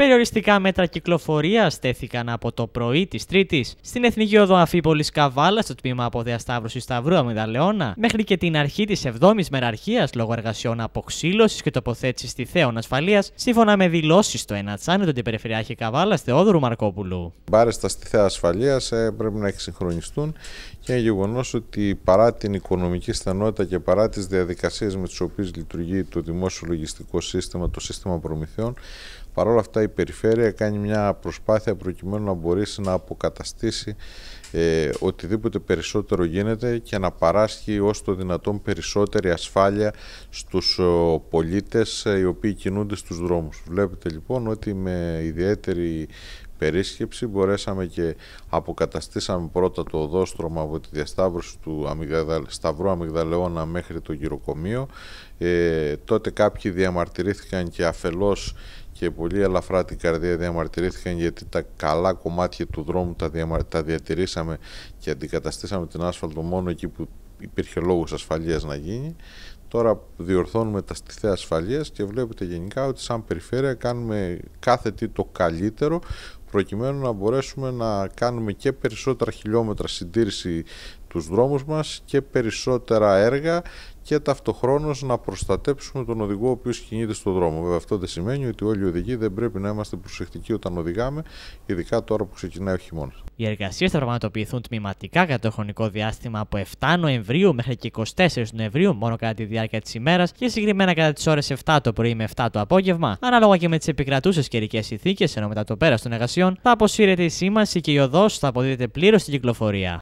Περιοριστικά μέτρα κυκλοφορίας τέθηκαν από το πρωί της Τρίτης στην Εθνική Οδό Αφίπολη Καβάλα, στο τμήμα από Διασταύρωση Σταυρού Αμυγδαλεώνα, μέχρι και την αρχή της 7η μεραρχίας λόγω εργασιών αποξήλωσης και τοποθέτησης στη θέων ασφαλείας, σύμφωνα με δηλώσεις στο Ενατσάνι την Αντιπεριφερειάρχη Καβάλα Θεόδωρου Μαρκόπουλου. Μπάρε στα στη θέα ασφαλείας ε, πρέπει να εξυγχρονιστούν και είναι γεγονός ότι παρά την οικονομική στενότητα και παρά τις διαδικασίες με τις οποίες λειτουργεί το δημόσιο λογιστικό σύστημα, το σύστημα προμηθειών, παρόλα αυτά περιφέρεια κάνει μια προσπάθεια προκειμένου να μπορέσει να αποκαταστήσει ε, οτιδήποτε περισσότερο γίνεται και να παράσχει ως το δυνατόν περισσότερη ασφάλεια στους πολίτες ε, οι οποίοι κινούνται στους δρόμους. Βλέπετε λοιπόν ότι με ιδιαίτερη Μπορέσαμε και αποκαταστήσαμε πρώτα το οδόστρωμα από τη διασταύρωση του Σταυρού Αμυγδαλεώνα μέχρι το γυροκομείο. Ε, τότε κάποιοι διαμαρτυρήθηκαν και αφελώς και πολύ ελαφρά την καρδία διαμαρτυρήθηκαν γιατί τα καλά κομμάτια του δρόμου τα, τα διατηρήσαμε και αντικαταστήσαμε την άσφαλτο μόνο εκεί που υπήρχε λόγος ασφαλείας να γίνει. Τώρα διορθώνουμε τα στιθέ ασφαλείας και βλέπετε γενικά ότι σαν περιφέρεια κάνουμε κάθε τι το καλύτερο προκειμένου να μπορέσουμε να κάνουμε και περισσότερα χιλιόμετρα συντήρηση τους δρόμους μας και περισσότερα έργα και ταυτοχρόνως να προστατέψουμε τον οδηγό ο οποίος κινείται στον δρόμο. Βέβαια, αυτό δεν σημαίνει ότι όλοι οι οδηγοί δεν πρέπει να είμαστε προσεκτικοί όταν οδηγάμε, ειδικά τώρα που ξεκινάει ο χειμώνας. Οι εργασίες θα πραγματοποιηθούν τμηματικά κατά το χρονικό διάστημα από 7 Νοεμβρίου μέχρι και 24 Νοεμβρίου, μόνο κατά τη διάρκεια της ημέρας και συγκεκριμένα κατά τις ώρες 7 το πρωί με 7 το απόγευμα. Ανάλογα και με τις επικρατούσες καιρικές ηθίκε, ενώ μετά το πέρας των εργασιών θα αποσύρεται η σήμανση και η οδός θα αποδίδεται πλήρως στην κυκλοφορία.